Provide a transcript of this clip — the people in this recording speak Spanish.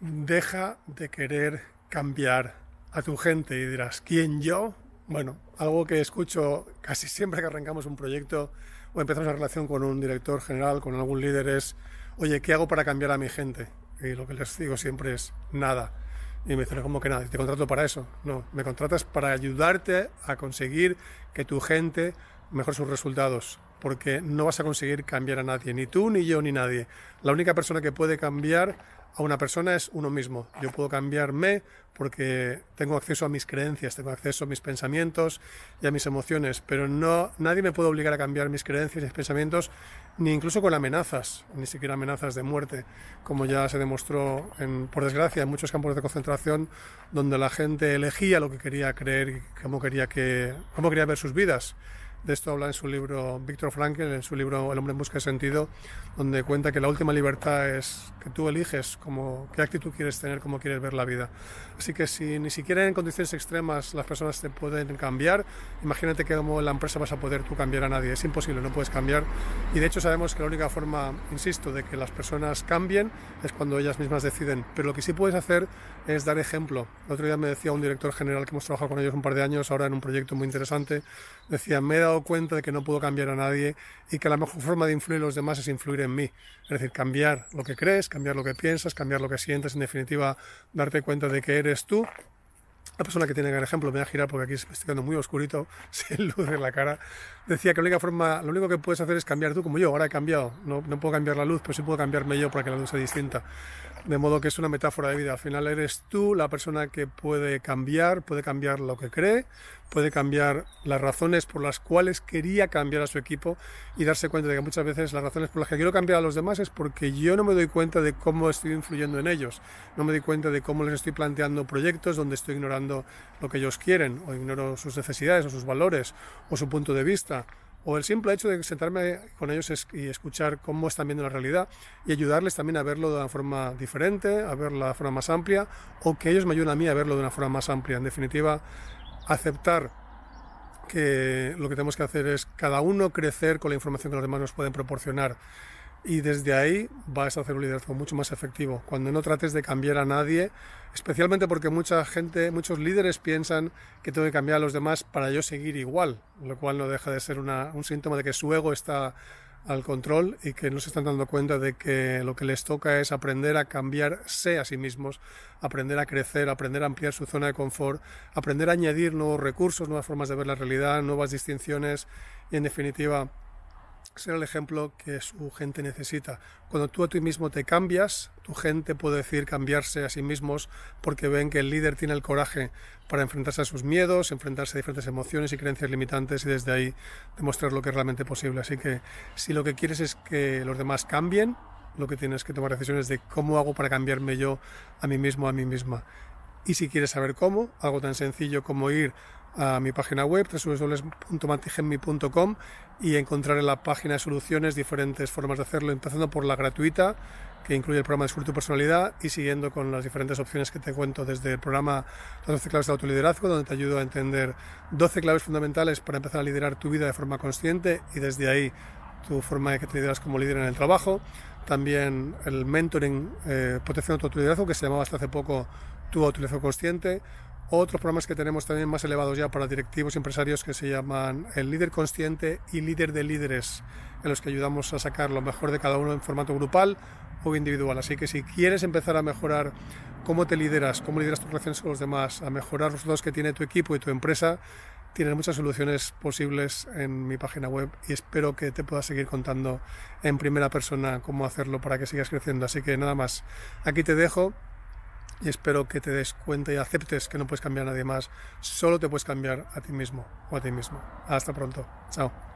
deja de querer cambiar a tu gente y dirás, ¿quién yo? Bueno, algo que escucho casi siempre que arrancamos un proyecto o empezamos una relación con un director general, con algún líder, es, oye, ¿qué hago para cambiar a mi gente? Y lo que les digo siempre es, nada. Y me dicen, ¿cómo que nada? ¿Te contrato para eso? No, me contratas para ayudarte a conseguir que tu gente mejore sus resultados, porque no vas a conseguir cambiar a nadie, ni tú, ni yo, ni nadie. La única persona que puede cambiar a una persona es uno mismo. Yo puedo cambiarme porque tengo acceso a mis creencias, tengo acceso a mis pensamientos y a mis emociones, pero no nadie me puede obligar a cambiar mis creencias y mis pensamientos, ni incluso con amenazas, ni siquiera amenazas de muerte, como ya se demostró, por desgracia, en muchos campos de concentración donde la gente elegía lo que quería creer y cómo quería cómo quería ver sus vidas. De esto habla en su libro Víctor Frankl en su libro El hombre en busca de sentido, donde cuenta que la última libertad es que tú eliges como, qué actitud quieres tener, cómo quieres ver la vida. Así que si ni siquiera en condiciones extremas las personas te pueden cambiar, imagínate que como la empresa vas a poder tú cambiar a nadie. Es imposible, no puedes cambiar. Y de hecho sabemos que la única forma, insisto, de que las personas cambien es cuando ellas mismas deciden. Pero lo que sí puedes hacer es dar ejemplo. El otro día me decía un director general que hemos trabajado con ellos un par de años, ahora en un proyecto muy interesante, decía, me dado cuenta de que no puedo cambiar a nadie y que la mejor forma de influir en los demás es influir en mí. Es decir, cambiar lo que crees, cambiar lo que piensas, cambiar lo que sientes, en definitiva, darte cuenta de que eres tú la persona que tiene el ejemplo, me voy a girar porque aquí estoy quedando muy oscurito, sin luz en la cara, decía que la única forma, lo único que puedes hacer es cambiar tú como yo, ahora he cambiado, no, no puedo cambiar la luz, pero sí puedo cambiarme yo para que la luz sea distinta. De modo que es una metáfora de vida, al final eres tú la persona que puede cambiar, puede cambiar lo que cree, puede cambiar las razones por las cuales quería cambiar a su equipo y darse cuenta de que muchas veces las razones por las que quiero cambiar a los demás es porque yo no me doy cuenta de cómo estoy influyendo en ellos, no me doy cuenta de cómo les estoy planteando proyectos donde estoy ignorando lo que ellos quieren o ignoro sus necesidades o sus valores o su punto de vista o el simple hecho de sentarme con ellos y escuchar cómo están viendo la realidad y ayudarles también a verlo de una forma diferente, a verlo de una forma más amplia, o que ellos me ayuden a mí a verlo de una forma más amplia. En definitiva, aceptar que lo que tenemos que hacer es cada uno crecer con la información que los demás nos pueden proporcionar y desde ahí vas a hacer un liderazgo mucho más efectivo. Cuando no trates de cambiar a nadie, especialmente porque mucha gente, muchos líderes piensan que tengo que cambiar a los demás para yo seguir igual, lo cual no deja de ser un síntoma de que su ego está al control y que no se están dando cuenta de que lo que les toca es aprender a cambiarse a sí mismos, aprender a crecer, aprender a ampliar su zona de confort, aprender a añadir nuevos recursos, nuevas formas de ver la realidad, nuevas distinciones y en definitiva ser el ejemplo que su gente necesita. Cuando tú a ti mismo te cambias, tu gente puede decir cambiarse a sí mismos porque ven que el líder tiene el coraje para enfrentarse a sus miedos, enfrentarse a diferentes emociones y creencias limitantes y desde ahí demostrar lo que es realmente posible. Así que si lo que quieres es que los demás cambien, lo que tienes que tomar decisiones de cómo hago para cambiarme yo a mí mismo, a mí misma. Y si quieres saber cómo, algo tan sencillo como ir a mi página web www.mantigenmi.com y encontrar en la página de soluciones diferentes formas de hacerlo, empezando por la gratuita, que incluye el programa de tu personalidad y siguiendo con las diferentes opciones que te cuento desde el programa Las 12 claves de autoliderazgo, donde te ayudo a entender 12 claves fundamentales para empezar a liderar tu vida de forma consciente y desde ahí tu forma de que te lideras como líder en el trabajo. También el mentoring, eh, protección autoliderazgo, que se llamaba hasta hace poco tu autoliderazgo consciente otros programas que tenemos también más elevados ya para directivos y empresarios que se llaman el líder consciente y líder de líderes, en los que ayudamos a sacar lo mejor de cada uno en formato grupal o individual. Así que si quieres empezar a mejorar cómo te lideras, cómo lideras tus relaciones con los demás, a mejorar los resultados que tiene tu equipo y tu empresa, tienes muchas soluciones posibles en mi página web y espero que te pueda seguir contando en primera persona cómo hacerlo para que sigas creciendo. Así que nada más, aquí te dejo y espero que te des cuenta y aceptes que no puedes cambiar a nadie más, solo te puedes cambiar a ti mismo o a ti mismo. Hasta pronto. Chao.